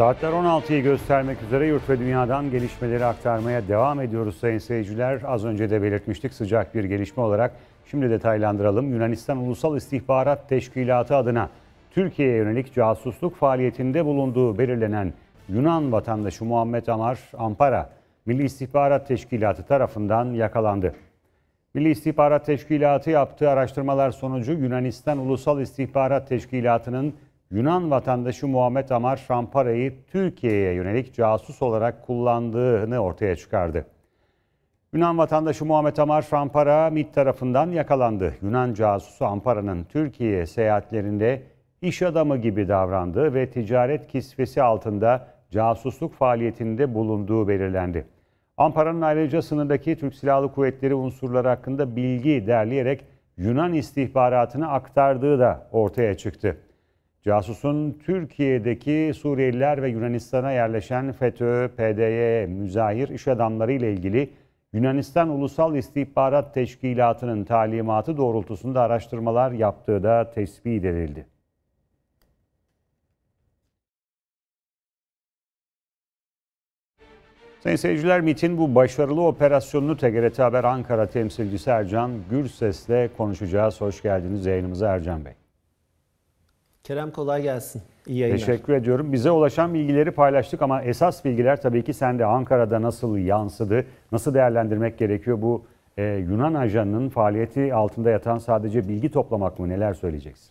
Saatler 16'yı göstermek üzere yurt ve dünyadan gelişmeleri aktarmaya devam ediyoruz sayın seyirciler. Az önce de belirtmiştik sıcak bir gelişme olarak. Şimdi detaylandıralım. Yunanistan Ulusal İstihbarat Teşkilatı adına Türkiye'ye yönelik casusluk faaliyetinde bulunduğu belirlenen Yunan vatandaşı Muhammed Amar Ampara, Milli İstihbarat Teşkilatı tarafından yakalandı. Milli İstihbarat Teşkilatı yaptığı araştırmalar sonucu Yunanistan Ulusal İstihbarat Teşkilatı'nın Yunan vatandaşı Muhammed Amar Şampara'yı Türkiye'ye yönelik casus olarak kullandığını ortaya çıkardı. Yunan vatandaşı Muhammed Amar Şampara MİT tarafından yakalandı. Yunan casusu Ampara'nın Türkiye seyahatlerinde iş adamı gibi davrandığı ve ticaret kisvesi altında casusluk faaliyetinde bulunduğu belirlendi. Ampara'nın ayrıca sınırdaki Türk Silahlı Kuvvetleri unsurları hakkında bilgi derleyerek Yunan istihbaratını aktardığı da ortaya çıktı. Casusun Türkiye'deki Suriyeliler ve Yunanistan'a yerleşen FETÖ, PDY, müzahir iş adamları ile ilgili Yunanistan Ulusal İstihbarat Teşkilatı'nın talimatı doğrultusunda araştırmalar yaptığı da tespit edildi. Sayın seyirciler, MIT'in bu başarılı operasyonunu TGRT Haber Ankara temsilcisi Ercan Gürses'le konuşacağız. Hoş geldiniz yayınımıza Ercan Bey. Kerem kolay gelsin. İyi yayınlar. Teşekkür ediyorum. Bize ulaşan bilgileri paylaştık ama esas bilgiler tabii ki sende Ankara'da nasıl yansıdı, nasıl değerlendirmek gerekiyor bu e, Yunan ajanının faaliyeti altında yatan sadece bilgi toplamak mı neler söyleyeceksin?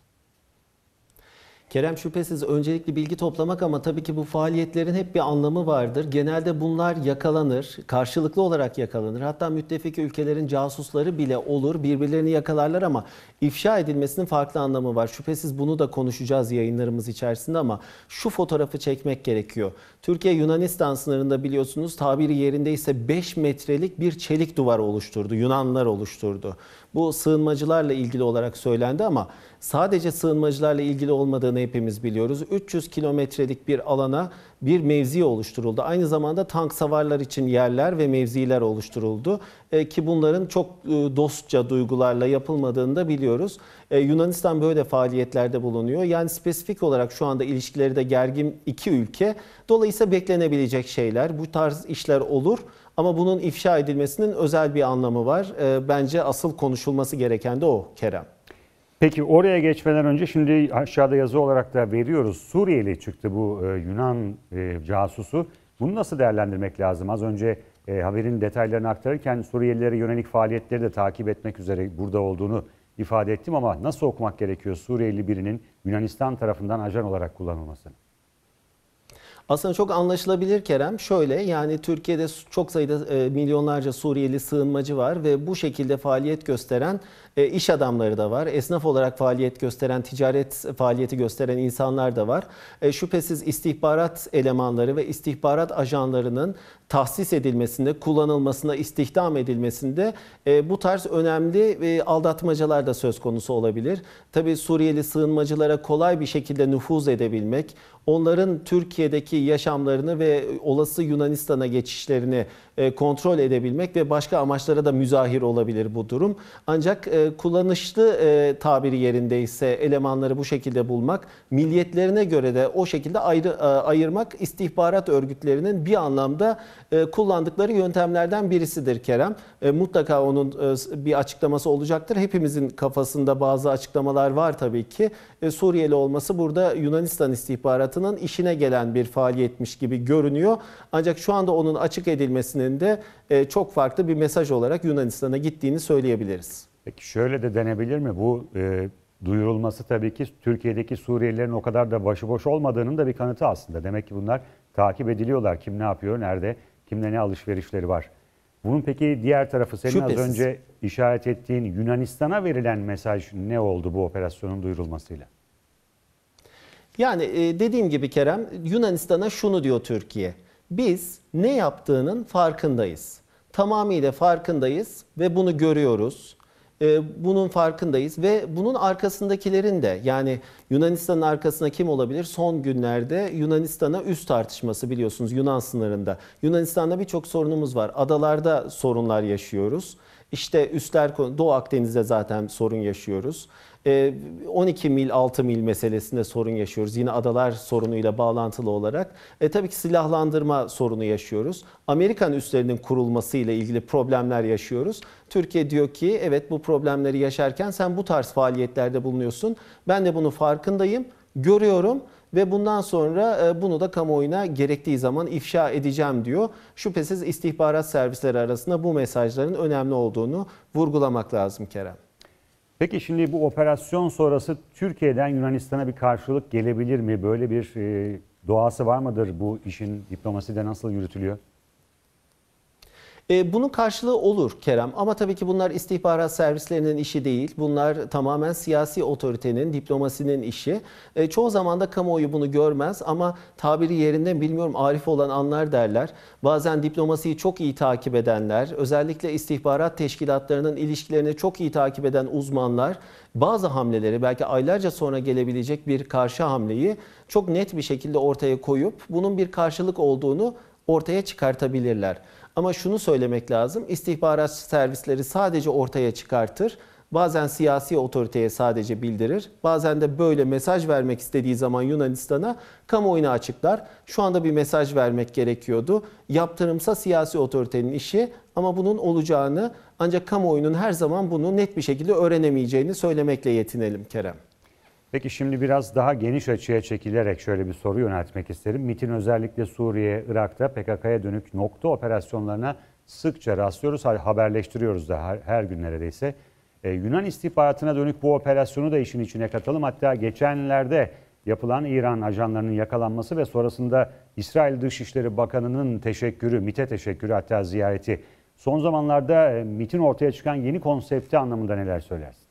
Kerem şüphesiz öncelikli bilgi toplamak ama tabii ki bu faaliyetlerin hep bir anlamı vardır. Genelde bunlar yakalanır, karşılıklı olarak yakalanır. Hatta müttefik ülkelerin casusları bile olur, birbirlerini yakalarlar ama ifşa edilmesinin farklı anlamı var. Şüphesiz bunu da konuşacağız yayınlarımız içerisinde ama şu fotoğrafı çekmek gerekiyor. Türkiye Yunanistan sınırında biliyorsunuz tabiri yerindeyse 5 metrelik bir çelik duvar oluşturdu. Yunanlar oluşturdu. Bu sığınmacılarla ilgili olarak söylendi ama sadece sığınmacılarla ilgili olmadığını olduğunu hepimiz biliyoruz. 300 kilometrelik bir alana bir mevzi oluşturuldu. Aynı zamanda tank savarlar için yerler ve mevziler oluşturuldu. E, ki bunların çok e, dostça duygularla yapılmadığını da biliyoruz. E, Yunanistan böyle faaliyetlerde bulunuyor. Yani spesifik olarak şu anda ilişkileri de gergin iki ülke. Dolayısıyla beklenebilecek şeyler, bu tarz işler olur. Ama bunun ifşa edilmesinin özel bir anlamı var. E, bence asıl konuşulması gereken de o Kerem. Peki oraya geçmeden önce şimdi aşağıda yazı olarak da veriyoruz. Suriyeli çıktı bu e, Yunan e, casusu. Bunu nasıl değerlendirmek lazım? Az önce e, haberin detaylarını aktarırken Suriyelilere yönelik faaliyetleri de takip etmek üzere burada olduğunu ifade ettim ama nasıl okumak gerekiyor Suriyeli birinin Yunanistan tarafından ajan olarak kullanılmasını? Aslında çok anlaşılabilir Kerem. Şöyle yani Türkiye'de çok sayıda e, milyonlarca Suriyeli sığınmacı var ve bu şekilde faaliyet gösteren e, iş adamları da var. Esnaf olarak faaliyet gösteren, ticaret faaliyeti gösteren insanlar da var. E, şüphesiz istihbarat elemanları ve istihbarat ajanlarının tahsis edilmesinde, kullanılmasında, istihdam edilmesinde e, bu tarz önemli e, aldatmacalar da söz konusu olabilir. Tabii Suriyeli sığınmacılara kolay bir şekilde nüfuz edebilmek, onların Türkiye'deki yaşamlarını ve olası Yunanistan'a geçişlerini e, kontrol edebilmek ve başka amaçlara da müzahir olabilir bu durum. Ancak e, kullanışlı e, tabiri yerindeyse elemanları bu şekilde bulmak, milliyetlerine göre de o şekilde ayrı, ayırmak istihbarat örgütlerinin bir anlamda kullandıkları yöntemlerden birisidir Kerem. Mutlaka onun bir açıklaması olacaktır. Hepimizin kafasında bazı açıklamalar var tabii ki. Suriyeli olması burada Yunanistan istihbaratının işine gelen bir faaliyetmiş gibi görünüyor. Ancak şu anda onun açık edilmesinin üzerinde e, çok farklı bir mesaj olarak Yunanistan'a gittiğini söyleyebiliriz. Peki şöyle de denebilir mi? Bu e, duyurulması tabii ki Türkiye'deki Suriyelilerin o kadar da başıboş olmadığının da bir kanıtı aslında. Demek ki bunlar takip ediliyorlar. Kim ne yapıyor, nerede, kimle ne alışverişleri var. Bunun peki diğer tarafı senin Şüphesiz. az önce işaret ettiğin Yunanistan'a verilen mesaj ne oldu bu operasyonun duyurulmasıyla? Yani e, dediğim gibi Kerem Yunanistan'a şunu diyor Türkiye biz ne yaptığının farkındayız. Tamamıyla farkındayız ve bunu görüyoruz. Ee, bunun farkındayız ve bunun arkasındakilerin de yani Yunanistan'ın arkasında kim olabilir? Son günlerde Yunanistan'a üst tartışması biliyorsunuz Yunan sınırında. Yunanistan'da birçok sorunumuz var. Adalarda sorunlar yaşıyoruz. İşte üstler Doğu Akdeniz'de zaten sorun yaşıyoruz. 12 ee, mil 6 mil meselesinde sorun yaşıyoruz. Yine adalar sorunuyla bağlantılı olarak. E, tabii ki silahlandırma sorunu yaşıyoruz. Amerikan üslerinin kurulması ile ilgili problemler yaşıyoruz. Türkiye diyor ki evet bu problemleri yaşarken sen bu tarz faaliyetlerde bulunuyorsun. Ben de bunu farkındayım, görüyorum ve bundan sonra e, bunu da kamuoyuna gerektiği zaman ifşa edeceğim diyor. Şüphesiz istihbarat servisleri arasında bu mesajların önemli olduğunu vurgulamak lazım Kerem. Peki şimdi bu operasyon sonrası Türkiye'den Yunanistan'a bir karşılık gelebilir mi? Böyle bir e, doğası var mıdır bu işin diplomaside nasıl yürütülüyor? E, bunun karşılığı olur Kerem ama tabii ki bunlar istihbarat servislerinin işi değil. Bunlar tamamen siyasi otoritenin, diplomasinin işi. E, çoğu zaman da kamuoyu bunu görmez ama tabiri yerinden bilmiyorum arif olan anlar derler. Bazen diplomasiyi çok iyi takip edenler, özellikle istihbarat teşkilatlarının ilişkilerini çok iyi takip eden uzmanlar bazı hamleleri belki aylarca sonra gelebilecek bir karşı hamleyi çok net bir şekilde ortaya koyup bunun bir karşılık olduğunu ortaya çıkartabilirler. Ama şunu söylemek lazım. İstihbarat servisleri sadece ortaya çıkartır. Bazen siyasi otoriteye sadece bildirir. Bazen de böyle mesaj vermek istediği zaman Yunanistan'a kamuoyuna açıklar. Şu anda bir mesaj vermek gerekiyordu. Yaptırımsa siyasi otoritenin işi ama bunun olacağını ancak kamuoyunun her zaman bunu net bir şekilde öğrenemeyeceğini söylemekle yetinelim Kerem. Peki şimdi biraz daha geniş açıya çekilerek şöyle bir soru yöneltmek isterim. MIT'in özellikle Suriye, Irak'ta PKK'ya dönük nokta operasyonlarına sıkça rastlıyoruz, haberleştiriyoruz da her, her gün neredeyse. Ee, Yunan istihbaratına dönük bu operasyonu da işin içine katalım. Hatta geçenlerde yapılan İran ajanlarının yakalanması ve sonrasında İsrail Dışişleri Bakanı'nın teşekkürü, MIT'e teşekkürü hatta ziyareti. Son zamanlarda e, MIT'in ortaya çıkan yeni konsepti anlamında neler söylersin?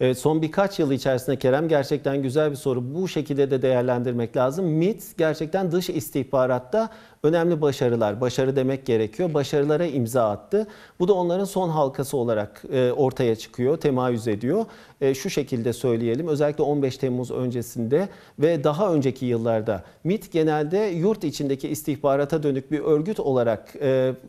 E, son birkaç yıl içerisinde Kerem gerçekten güzel bir soru. Bu şekilde de değerlendirmek lazım. MIT gerçekten dış istihbaratta önemli başarılar, başarı demek gerekiyor. Başarılara imza attı. Bu da onların son halkası olarak e, ortaya çıkıyor, temayüz ediyor. E, şu şekilde söyleyelim. Özellikle 15 Temmuz öncesinde ve daha önceki yıllarda MIT genelde yurt içindeki istihbarata dönük bir örgüt olarak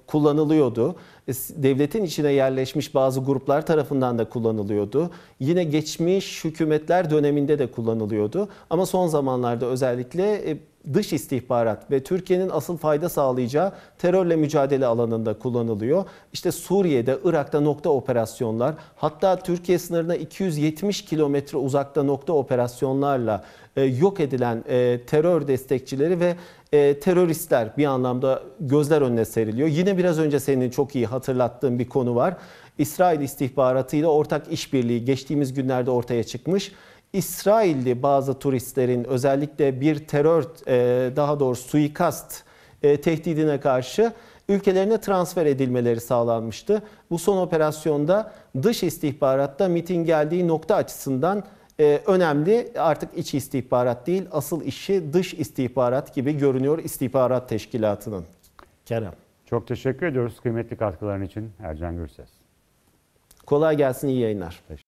kullanılıyordu. E, devletin içine yerleşmiş bazı gruplar tarafından da kullanılıyordu. Yine geçmiş hükümetler döneminde de kullanılıyordu. Ama son zamanlarda özellikle e, dış istihbarat ve Türkiye'nin asıl fayda sağlayacağı terörle mücadele alanında kullanılıyor. İşte Suriye'de, Irak'ta nokta operasyonlar, hatta Türkiye sınırına 270 kilometre uzakta nokta operasyonlarla e, yok edilen terör destekçileri ve e, teröristler bir anlamda gözler önüne seriliyor. Yine biraz önce senin çok iyi hatırlattığın bir konu var. İsrail istihbaratıyla ortak işbirliği geçtiğimiz günlerde ortaya çıkmış. İsrailli bazı turistlerin özellikle bir terör e, daha doğrusu suikast e, tehdidine karşı ülkelerine transfer edilmeleri sağlanmıştı. Bu son operasyonda dış istihbaratta MIT'in geldiği nokta açısından ee, önemli artık iç istihbarat değil, asıl işi dış istihbarat gibi görünüyor istihbarat teşkilatının. Kerem. Çok teşekkür ediyoruz kıymetli katkıların için Ercan Gürses. Kolay gelsin, iyi yayınlar. Teşekkür.